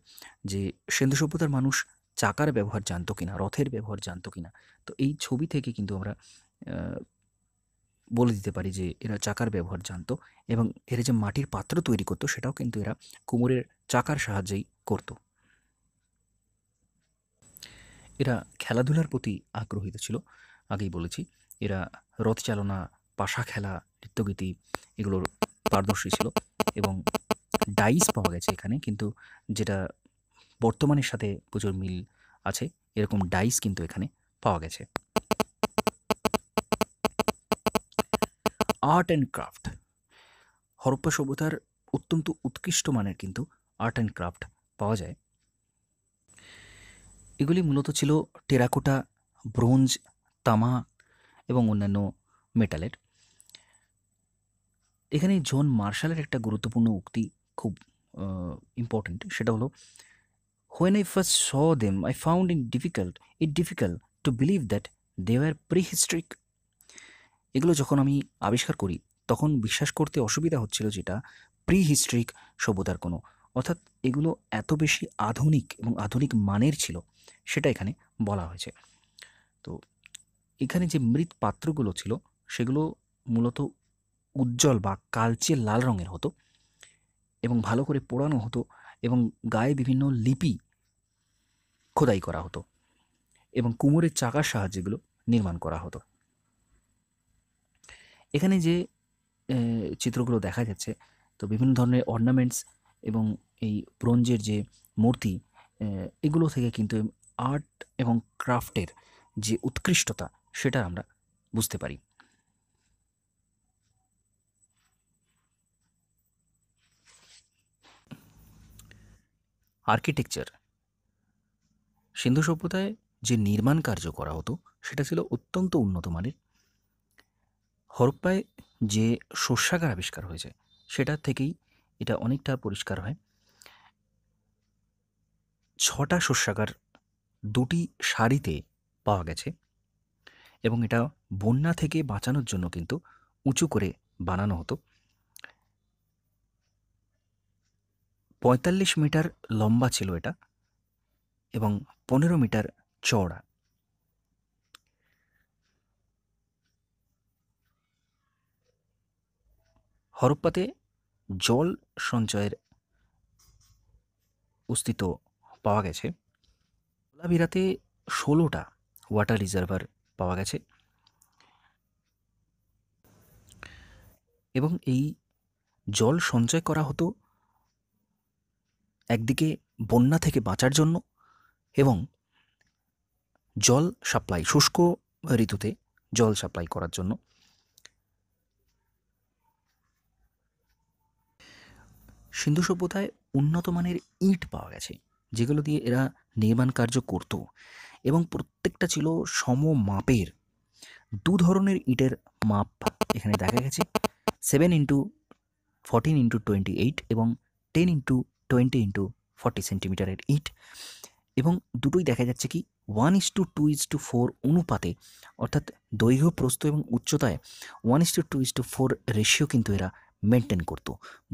যে সিন্ধু সভ্যতার মানুষ চাকার ব্যবহার জানতো কিনা রথের ব্যবহার জানতো কিনা তো এই ছবি থেকে কিন্তু আমরা বলে দিতে পারি যে এরা চাকার ব্যবহার জানতো এবং এরা যে মাটির পাত্র তৈরি করতো সেটাও কিন্তু এরা কুমোরের চাকার সাহায্যেই করতো এরা খেলাধুলার প্রতি আগ্রহিত ছিল আগেই বলেছি এরা রথ চালনা পাশা খেলা নৃত্যগীতি এগুলোর পারদর্শী ছিল এবং ডাইস পাওয়া গেছে এখানে কিন্তু যেটা বর্তমানের সাথে প্রচুর মিল আছে এরকম ডাইস কিন্তু এখানে পাওয়া গেছে আর্ট অ্যান্ড ক্রাফট হরপ্পা সভ্যতার অত্যন্ত উৎকৃষ্ট মানের কিন্তু আর্ট অ্যান্ড ক্রাফট পাওয়া যায় এগুলি মূলত ছিল টেরাকোটা ব্রোঞ্জ তামা এবং অন্যান্য মেটালের এখানে জন মার্শালের একটা গুরুত্বপূর্ণ উক্তি খুব ইম্পর্টেন্ট সেটা হলো when I first saw them I found in difficult it difficult to believe that they are historic এগুলো যখন আমি আবিষ্কার করি তখন বিশ্বাস করতে অসুবিধা হচ্ছিল যেটা প্রি হিস্ট্রিক সভ্যতার কোনো অর্থাৎ এগুলো এত বেশি আধুনিক এবং আধুনিক মানের ছিল সেটা এখানে বলা হয়েছে তো এখানে যে মৃৎপাত্রগুলো পাত্রগুলো ছিল সেগুলো মূলত উজ্জ্বল বা কালচে লাল রঙের হতো এবং ভালো করে পোড়ানো হতো এবং গায়ে বিভিন্ন লিপি খোদাই করা হতো এবং কুমোরের চাকার সাহায্যেগুলো নির্মাণ করা হতো এখানে যে চিত্রগুলো দেখা যাচ্ছে তো বিভিন্ন ধরনের অর্নামেন্টস এবং এই ব্রোঞ্জের যে মূর্তি এগুলো থেকে কিন্তু আর্ট এবং ক্রাফটের যে উৎকৃষ্টতা সেটা আমরা বুঝতে পারি আর্কিটেকচার সিন্ধু সভ্যতায় যে নির্মাণ কার্য করা হতো সেটা ছিল অত্যন্ত উন্নত মানের হরপ্পায় যে শস্যাগার আবিষ্কার হয়েছে সেটা থেকেই এটা অনেকটা পরিষ্কার হয় ছটা শস্যাগার দুটি সারিতে পাওয়া গেছে এবং এটা বন্যা থেকে বাঁচানোর জন্য কিন্তু উঁচু করে বানানো হতো পঁয়তাল্লিশ মিটার লম্বা ছিল এটা এবং পনেরো মিটার চওড়া হরপ্পাতে জল সঞ্চয়ের অস্তিত্ব পাওয়া গেছে ধোলাবিরাতে ষোলোটা ওয়াটার রিজার্ভার পাওয়া গেছে এবং এই জল সঞ্চয় করা হতো একদিকে বন্যা থেকে বাঁচার জন্য এবং জল সাপ্লাই শুষ্ক ঋতুতে জল সাপ্লাই করার জন্য সিন্ধু সভ্যতায় উন্নত মানের ইট পাওয়া গেছে যেগুলো দিয়ে এরা নির্মাণ কার্য করত এবং প্রত্যেকটা ছিল সম মাপের দু ধরনের ইটের মাপ এখানে দেখা গেছে seven into fourteen into twenty eight এবং ten into twenty into forty সেন্টিমিটারের ইট এবং দুটোই দেখা যাচ্ছে কি one is to two is to four অনুপাতে অর্থাৎ দৈর্ঘ্য প্রস্থ এবং উচ্চতায় one is to two is to four ratio কিন্তু এরা মেনটেন করতো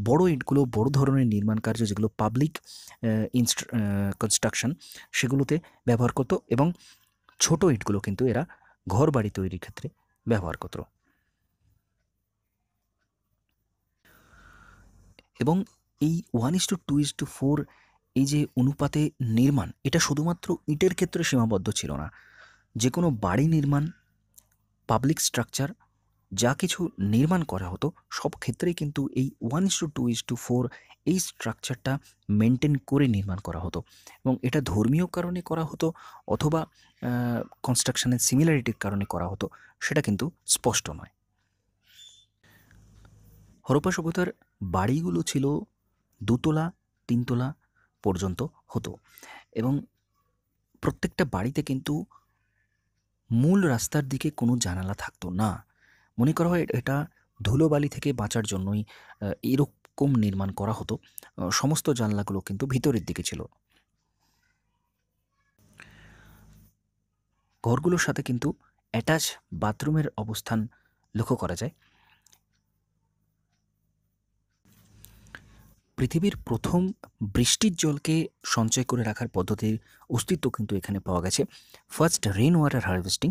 বড় ইটগুলো বড় ধরনের নির্মাণ কার্য যেগুলো পাবলিক কনস্ট্রাকশন সেগুলোতে ব্যবহার করতো এবং ছোট ইটগুলো কিন্তু এরা ঘর বাড়ি তৈরির ক্ষেত্রে ব্যবহার করত এবং এই one is to two is to four এই যে অনুপাতে নির্মাণ এটা শুধুমাত্র ইটের ক্ষেত্রে সীমাবদ্ধ ছিল না যে কোনো বাড়ি নির্মাণ পাবলিক স্ট্রাকচার যা কিছু নির্মাণ করা হতো সব ক্ষেত্রেই কিন্তু এই one is to two is to four এই স্ট্রাকচারটা মেনটেন করে নির্মাণ করা হতো এবং এটা ধর্মীয় কারণে করা হতো অথবা কনস্ট্রাকশনের সিমিলারিটির কারণে করা হতো সেটা কিন্তু স্পষ্ট নয় হরপ্পা সভ্যতার বাড়িগুলো ছিল দুতলা তিনতলা পর্যন্ত হতো এবং প্রত্যেকটা বাড়িতে কিন্তু মূল রাস্তার দিকে কোনো জানালা থাকতো না মনে করা হয় এটা ধুলোবালি থেকে বাঁচার জন্যই এরকম নির্মাণ করা হতো সমস্ত জানলাগুলো কিন্তু ভিতরের দিকে ছিল ঘরগুলোর সাথে কিন্তু অ্যাটাচ বাথরুমের অবস্থান লক্ষ্য করা যায় পৃথিবীর প্রথম বৃষ্টির জলকে সঞ্চয় করে রাখার পদ্ধতির অস্তিত্ব কিন্তু এখানে পাওয়া গেছে first rain water harvesting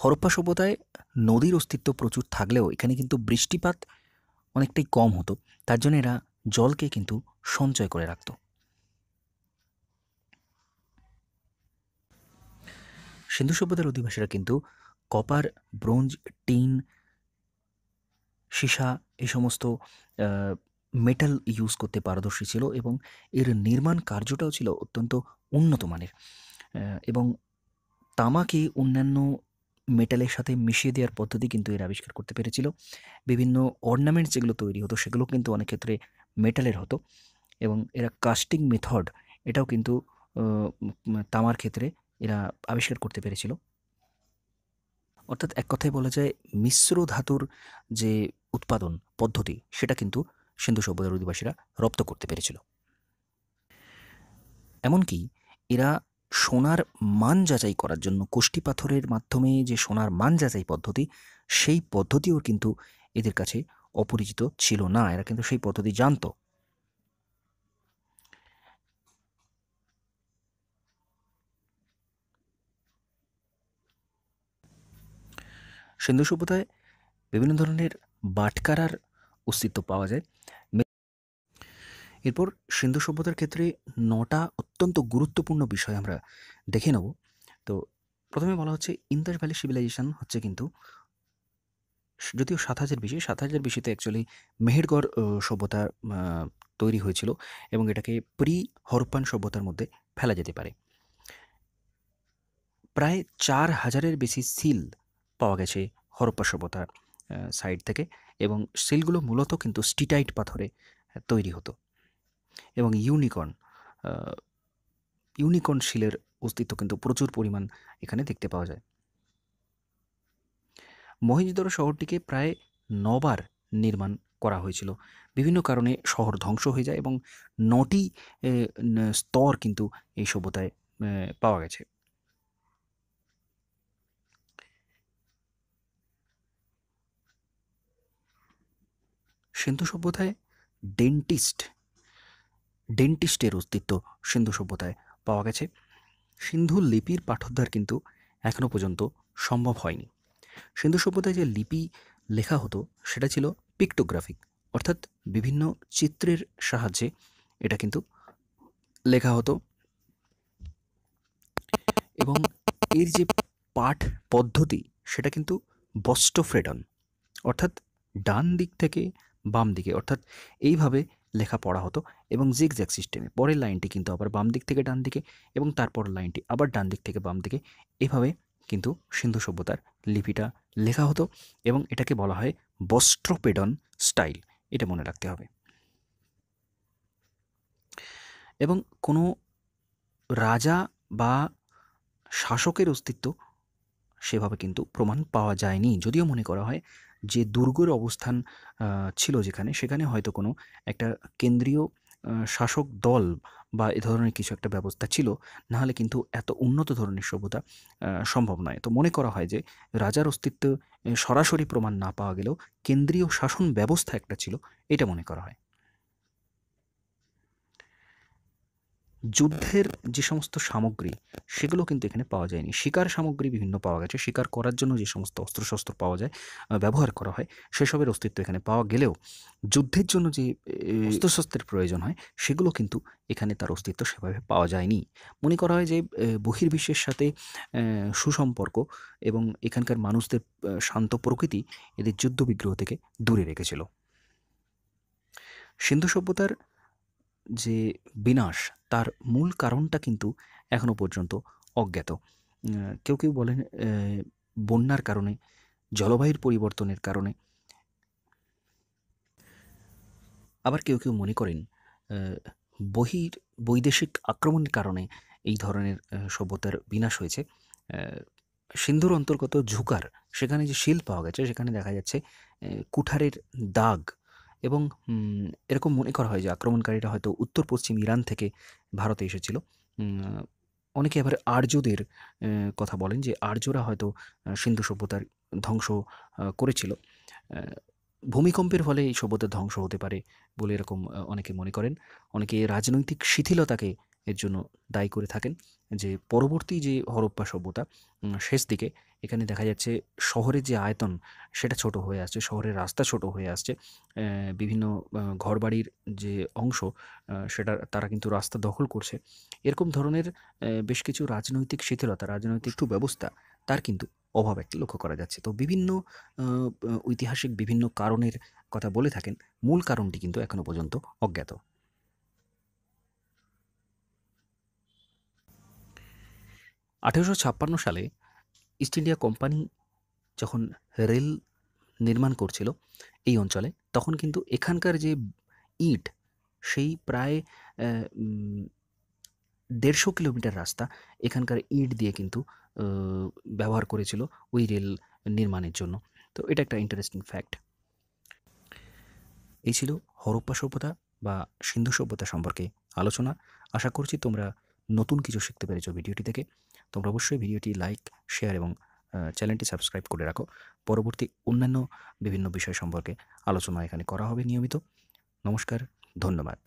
Harappa সভ্যতায় নদীর অস্তিত্ব প্রচুর থাকলেও এখানে কিন্তু বৃষ্টিপাত অনেকটাই কম হতো তার জন্য এরা জলকে কিন্তু সঞ্চয় করে রাখত সিন্ধু সভ্যতার অধিবাসীরা কিন্তু কপার ব্রোঞ্জ টিন সীসা এই সমস্ত মেটাল ইউজ করতে পারদর্শী ছিল এবং এর নির্মাণ কার্যটাও ছিল অত্যন্ত উন্নত মানের এবং তামাকে অন্যান্য মেটালের সাথে মিশিয়ে দেওয়ার পদ্ধতি কিন্তু এরা আবিষ্কার করতে পেরেছিল বিভিন্ন অর্নামেন্টস যেগুলো তৈরি হতো সেগুলো কিন্তু অনেক ক্ষেত্রে মেটালের হতো এবং এরা কাস্টিং মেথড এটাও কিন্তু তামার ক্ষেত্রে এরা আবিষ্কার করতে পেরেছিল অর্থাৎ এক কথায় বলা যায় মিশ্র ধাতুর যে উৎপাদন পদ্ধতি সেটা কিন্তু সিন্ধু সভ্যতার অধিবাসীরা রপ্ত করতে পেরেছিল এমনকি এরা সোনার মান যাচাই করার জন্য কোষ্ঠী পাথরের মাধ্যমে যে সোনার মান যাচাই পদ্ধতি সেই পদ্ধতিও কিন্তু এদের কাছে অপরিচিত ছিল না এরা কিন্তু সেই পদ্ধতি জানত সিন্ধু সভ্যতায় বিভিন্ন ধরনের বাটকারার অস্তিত্ব পাওয়া যায় এরপর সিন্ধু সভ্যতার ক্ষেত্রে নটা অত্যন্ত গুরুত্বপূর্ণ বিষয় আমরা দেখে নেব তো প্রথমে বলা হচ্ছে ইন্দাস ভ্যালি সিভিলাইজেশন হচ্ছে কিন্তু যদিও সাত হাজার বিশে সাত হাজার বিশেতে অ্যাকচুয়ালি মেহেরগড় সভ্যতা তৈরি হয়েছিল এবং এটাকে প্রি হরপান সভ্যতার মধ্যে ফেলা যেতে পারে প্রায় চার হাজারের বেশি সিল পাওয়া গেছে হরপ্পা সভ্যতার সাইড থেকে এবং সিলগুলো মূলত কিন্তু স্টিটাইট পাথরে তৈরি হতো এবং ইউনিকর্ন ইউনিকর্ন শিলের অস্তিত্ব কিন্তু প্রচুর পরিমাণ এখানে দেখতে পাওয়া যায় মহেঞ্জোদারো শহরটিকে প্রায় নবার নির্মাণ করা হয়েছিল বিভিন্ন কারণে শহর ধ্বংস হয়ে যায় এবং নটি স্তর কিন্তু এই সভ্যতায় পাওয়া গেছে সিন্ধু সভ্যতায় ডেন্টিস্ট ডেন্টিস্টের অস্তিত্ব সিন্ধু সভ্যতায় পাওয়া গেছে সিন্ধু লিপির পাঠোদ্ধার কিন্তু এখনও পর্যন্ত সম্ভব হয়নি সিন্ধু সভ্যতায় যে লিপি লেখা হতো সেটা ছিল পিক্টোগ্রাফিক অর্থাৎ বিভিন্ন চিত্রের সাহায্যে এটা কিন্তু লেখা হতো এবং এর যে পাঠ পদ্ধতি সেটা কিন্তু বস্টফ্রেডন অর্থাৎ ডান দিক থেকে বাম দিকে অর্থাৎ এইভাবে লেখা পড়া হতো এবং জিগ জ্যাক সিস্টেমে পরের লাইনটি কিন্তু আবার বাম দিক থেকে ডান দিকে এবং তারপর লাইনটি আবার ডান দিক থেকে বাম দিকে এভাবে কিন্তু সিন্ধু সভ্যতার লিপিটা লেখা হতো এবং এটাকে বলা হয় বস্ত্রপেডন স্টাইল এটা মনে রাখতে হবে এবং কোনো রাজা বা শাসকের অস্তিত্ব সেভাবে কিন্তু প্রমাণ পাওয়া যায়নি যদিও মনে করা হয় যে দুর্গের অবস্থান ছিল যেখানে সেখানে হয়তো কোনো একটা কেন্দ্রীয় শাসক দল বা এ ধরনের কিছু একটা ব্যবস্থা ছিল নাহলে কিন্তু এত উন্নত ধরনের সভ্যতা সম্ভব নয় তো মনে করা হয় যে রাজার অস্তিত্ব সরাসরি প্রমাণ না পাওয়া গেলেও কেন্দ্রীয় শাসন ব্যবস্থা একটা ছিল এটা মনে করা হয় যুদ্ধের যে সমস্ত সামগ্রী সেগুলো কিন্তু এখানে পাওয়া যায়নি শিকার সামগ্রী বিভিন্ন পাওয়া গেছে শিকার করার জন্য যে সমস্ত অস্ত্রশস্ত্র পাওয়া যায় ব্যবহার করা হয় সেসবের অস্তিত্ব এখানে পাওয়া গেলেও যুদ্ধের জন্য যে অস্ত্রশস্ত্রের প্রয়োজন হয় সেগুলো কিন্তু এখানে তার অস্তিত্ব সেভাবে পাওয়া যায়নি মনে করা হয় যে বহির্বিশ্বের সাথে সুসম্পর্ক এবং এখানকার মানুষদের শান্ত প্রকৃতি এদের যুদ্ধবিগ্রহ থেকে দূরে রেখেছিল সিন্ধু সভ্যতার যে বিনাশ তার মূল কারণটা কিন্তু এখনও পর্যন্ত অজ্ঞাত কেউ কেউ বলেন বন্যার কারণে জলবায়ুর পরিবর্তনের কারণে আবার কেউ কেউ মনে করেন বহির বৈদেশিক আক্রমণের কারণে এই ধরনের সভ্যতার বিনাশ হয়েছে সিন্ধুর অন্তর্গত ঝুকার সেখানে যে শিল পাওয়া গেছে সেখানে দেখা যাচ্ছে কুঠারের দাগ এবং এরকম মনে করা হয় যে আক্রমণকারীরা হয়তো উত্তর পশ্চিম ইরান থেকে ভারতে এসেছিল অনেকে আবার আর্যদের কথা বলেন যে আর্যরা হয়তো সিন্ধু সভ্যতার ধ্বংস করেছিল ভূমিকম্পের ফলে এই সভ্যতা ধ্বংস হতে পারে বলে এরকম অনেকে মনে করেন অনেকে রাজনৈতিক শিথিলতাকে এর জন্য দায়ী করে থাকেন যে পরবর্তী যে হরপ্পা সভ্যতা শেষ দিকে এখানে দেখা যাচ্ছে শহরের যে আয়তন সেটা ছোট হয়ে আসছে শহরের রাস্তা ছোট হয়ে আসছে বিভিন্ন ঘরবাড়ির যে অংশ সেটা তারা কিন্তু রাস্তা দখল করছে এরকম ধরনের বেশ কিছু রাজনৈতিক শিথিলতা রাজনৈতিক ব্যবস্থা তার কিন্তু অভাব একটা লক্ষ্য করা যাচ্ছে তো বিভিন্ন ঐতিহাসিক বিভিন্ন কারণের কথা বলে থাকেন মূল কারণটি কিন্তু এখনও পর্যন্ত অজ্ঞাত আঠেরোশো ছাপ্পান্ন সালে ইস্ট ইন্ডিয়া কোম্পানি যখন রেল নির্মাণ করছিল এই অঞ্চলে তখন কিন্তু এখানকার যে ইট সেই প্রায় দেড়শো কিলোমিটার রাস্তা এখানকার ইট দিয়ে কিন্তু ব্যবহার করেছিল ওই রেল নির্মাণের জন্য তো এটা একটা ইন্টারেস্টিং ফ্যাক্ট এই ছিল হরপ্পা সভ্যতা বা সিন্ধু সভ্যতা সম্পর্কে আলোচনা আশা করছি তোমরা নতুন কিছু শিখতে পেরেছো ভিডিওটি থেকে তোমরা অবশ্যই ভিডিওটি লাইক শেয়ার এবং চ্যানেলটি সাবস্ক্রাইব করে রাখো পরবর্তী অন্যান্য বিভিন্ন বিষয় সম্পর্কে আলোচনা এখানে করা হবে নিয়মিত নমস্কার ধন্যবাদ